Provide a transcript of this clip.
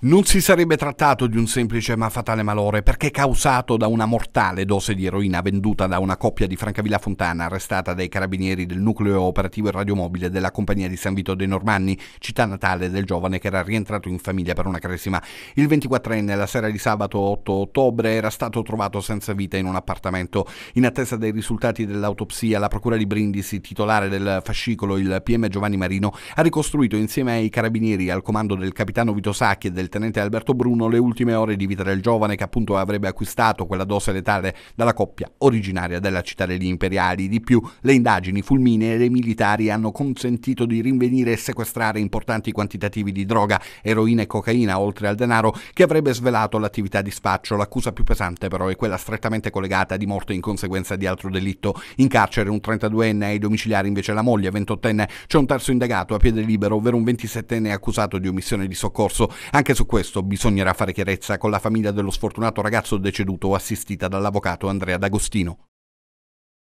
Non si sarebbe trattato di un semplice ma fatale malore perché causato da una mortale dose di eroina venduta da una coppia di Francavilla Fontana arrestata dai carabinieri del nucleo operativo e radiomobile della compagnia di San Vito dei Normanni, città natale del giovane che era rientrato in famiglia per una cresima. Il 24enne la sera di sabato 8 ottobre era stato trovato senza vita in un appartamento. In attesa dei risultati dell'autopsia, la procura di Brindisi, titolare del fascicolo, il PM Giovanni Marino, ha ricostruito insieme ai carabinieri al comando del capitano Vito Sacchi e del del tenente Alberto Bruno le ultime ore di vita del giovane che appunto avrebbe acquistato quella dose letale dalla coppia originaria della città degli imperiali. Di più, le indagini fulminee e le militari hanno consentito di rinvenire e sequestrare importanti quantitativi di droga, eroina e cocaina, oltre al denaro, che avrebbe svelato l'attività di spaccio. L'accusa più pesante però è quella strettamente collegata di morte in conseguenza di altro delitto. In carcere un 32enne, ai domiciliari invece la moglie, 28enne. C'è un terzo indagato a piede libero, ovvero un 27enne accusato di omissione di soccorso. Anche su questo bisognerà fare chiarezza con la famiglia dello sfortunato ragazzo deceduto assistita dall'avvocato Andrea D'Agostino.